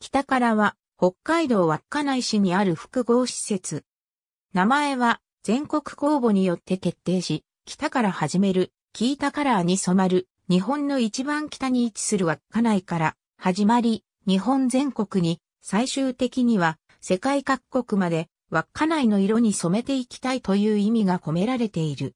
北からは北海道稚内市にある複合施設。名前は全国公募によって決定し、北から始める、キータカラーに染まる、日本の一番北に位置する稚内から始まり、日本全国に最終的には世界各国まで稚内の色に染めていきたいという意味が込められている。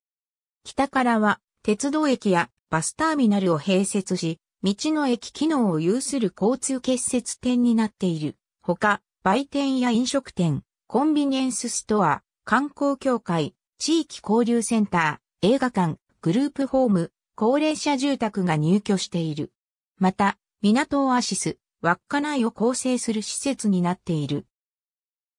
北からは鉄道駅やバスターミナルを併設し、道の駅機能を有する交通結節点になっている。ほか、売店や飲食店、コンビニエンスストア、観光協会、地域交流センター、映画館、グループホーム、高齢者住宅が入居している。また、港オアシス、稚内を構成する施設になっている。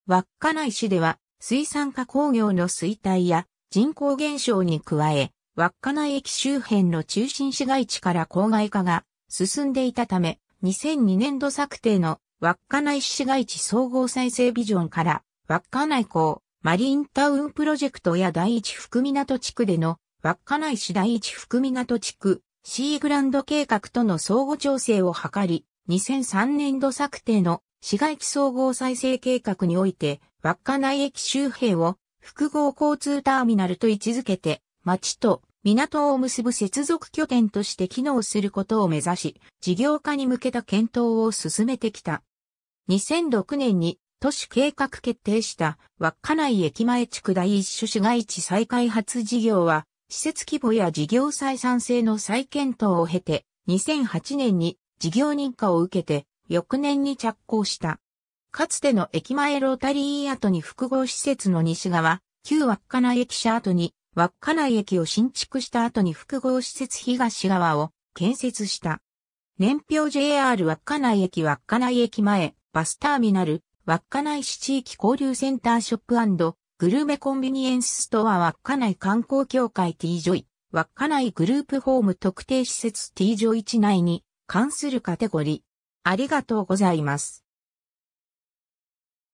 稚内市では、水産加工業の衰退や人口減少に加え、稚内駅周辺の中心市街地から郊外化が進んでいたため、2002年度策定の稚内市街地総合再生ビジョンから稚内港、マリンタウンプロジェクトや第一福港地区での稚内市第一福港地区、シーグランド計画との相互調整を図り、2003年度策定の市街地総合再生計画において、稚内駅周辺を複合交通ターミナルと位置づけて、町と港を結ぶ接続拠点として機能することを目指し、事業化に向けた検討を進めてきた。2006年に都市計画決定した稚内駅前地区第一所市街地再開発事業は、施設規模や事業採算性の再検討を経て、2008年に事業認可を受けて、翌年に着工した。かつての駅前ロータリー跡に複合施設の西側、旧稚内駅舎跡に稚内駅を新築した後に複合施設東側を建設した。年表 JR 稚内駅稚内駅前、バスターミナル、稚内市地域交流センターショップグルメコンビニエンスストア稚内観光協会 T ジョイ、稚内グループホーム特定施設 T ジョイ地内に関するカテゴリー。ありがとうございます。